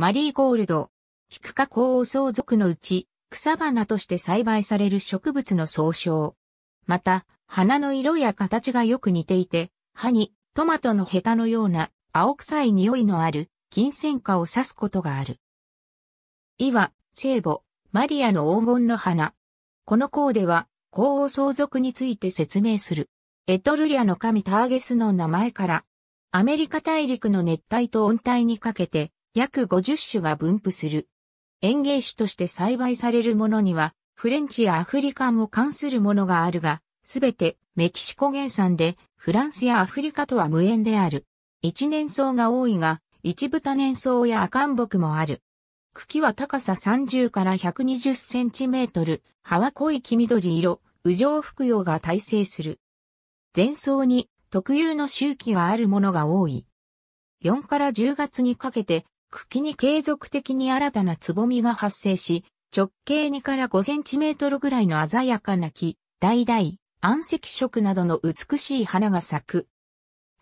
マリーゴールド、キク科高王相続のうち、草花として栽培される植物の総称。また、花の色や形がよく似ていて、葉にトマトのヘタのような青臭い匂いのある金銭花を指すことがある。イワ、聖母、マリアの黄金の花。この項では、皇王相続について説明する。エトルリアの神ターゲスの名前から、アメリカ大陸の熱帯と温帯にかけて、約50種が分布する。園芸種として栽培されるものには、フレンチやアフリカンを関するものがあるが、すべてメキシコ原産で、フランスやアフリカとは無縁である。一年草が多いが、一部多年草や赤ん木もある。茎は高さ30から120センチメートル、葉は濃い黄緑色、右上服用が耐性する。前草に特有の周期があるものが多い。4から10月にかけて茎に継続的に新たなつぼみが発生し、直径2から5センチメートルぐらいの鮮やかな木、大々、暗石色などの美しい花が咲く。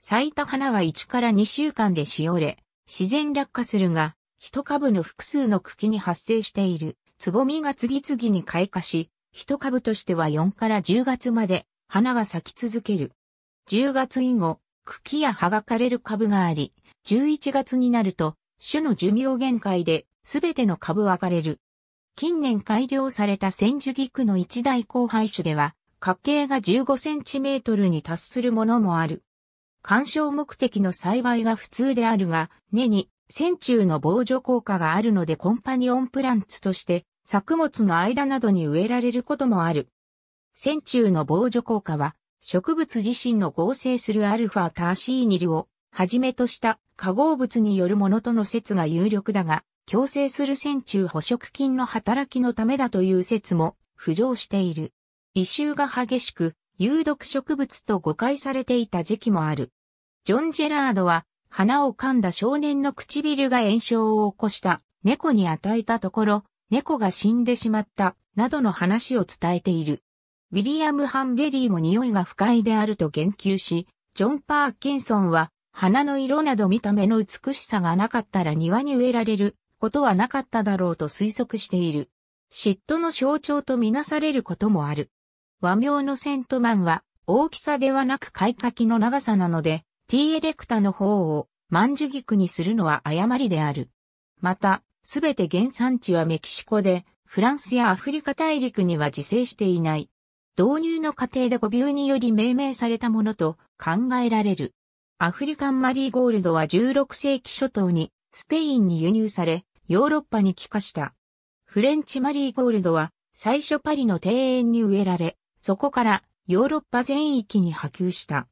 咲いた花は1から2週間でしおれ、自然落下するが、一株の複数の茎に発生している、つぼみが次々に開花し、一株としては4から10月まで花が咲き続ける。10月以後、茎や葉が枯れる株があり、11月になると種の寿命限界で、すべての株は枯れる。近年改良された千住菊の一大交配種では、家径が15センチメートルに達するものもある。鑑賞目的の栽培が普通であるが、根に、線虫の防除効果があるのでコンパニオンプランツとして、作物の間などに植えられることもある。線虫の防除効果は、植物自身の合成するアルファターシーニルをはじめとした化合物によるものとの説が有力だが、強制する線虫捕食菌の働きのためだという説も浮上している。異臭が激しく、有毒植物と誤解されていた時期もある。ジョン・ジェラードは、花を噛んだ少年の唇が炎症を起こした猫に与えたところ、猫が死んでしまったなどの話を伝えている。ウィリアム・ハンベリーも匂いが不快であると言及し、ジョン・パーキンソンは花の色など見た目の美しさがなかったら庭に植えられることはなかっただろうと推測している。嫉妬の象徴とみなされることもある。和名のセントマンは大きさではなく開花期の長さなので、T エレクタの方を万樹菊にするのは誤りである。また、すべて原産地はメキシコで、フランスやアフリカ大陸には自生していない。導入の過程で誤謬により命名されたものと考えられる。アフリカンマリーゴールドは16世紀初頭にスペインに輸入され、ヨーロッパに帰化した。フレンチマリーゴールドは最初パリの庭園に植えられ、そこからヨーロッパ全域に波及した。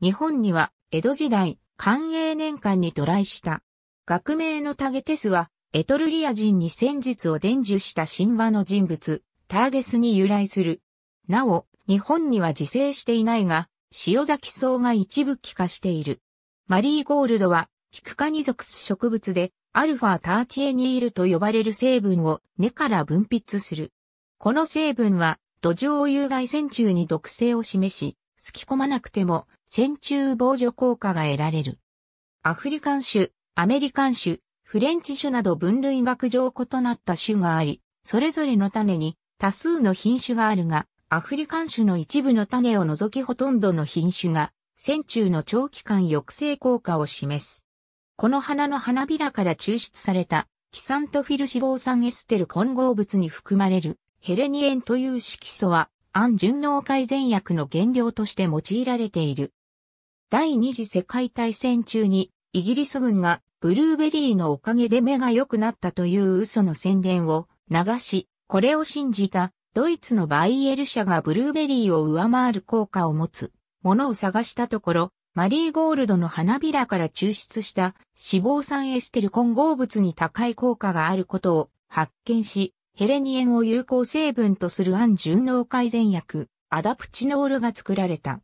日本には江戸時代、寛永年間に渡来した。学名のタゲテスは、エトルリア人に戦術を伝授した神話の人物、ターゲスに由来する。なお、日本には自生していないが、塩崎草が一部気化している。マリーゴールドは、キク科に属す植物で、アルファターチエニールと呼ばれる成分を根から分泌する。この成分は、土壌有害線虫に毒性を示し、すき込まなくても、線虫防除効果が得られる。アフリカン種、アメリカン種、フレンチ種など分類学上異なった種があり、それぞれの種に多数の品種があるが、アフリカン種の一部の種を除きほとんどの品種が、線虫の長期間抑制効果を示す。この花の花びらから抽出された、キサントフィル脂肪酸エステル混合物に含まれる、ヘレニエンという色素は、安順脳改善薬の原料として用いられている。第二次世界大戦中に、イギリス軍がブルーベリーのおかげで目が良くなったという嘘の宣伝を流し、これを信じたドイツのバイエル社がブルーベリーを上回る効果を持つものを探したところ、マリーゴールドの花びらから抽出した脂肪酸エステル混合物に高い効果があることを発見し、ヘレニエンを有効成分とする安順能改善薬、アダプチノールが作られた。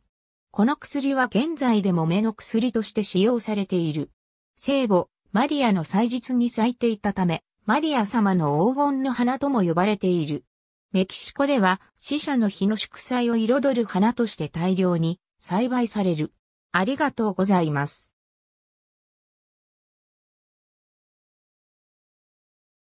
この薬は現在でも目の薬として使用されている。聖母、マリアの祭日に咲いていたため、マリア様の黄金の花とも呼ばれている。メキシコでは死者の日の祝祭を彩る花として大量に栽培される。ありがとうございます。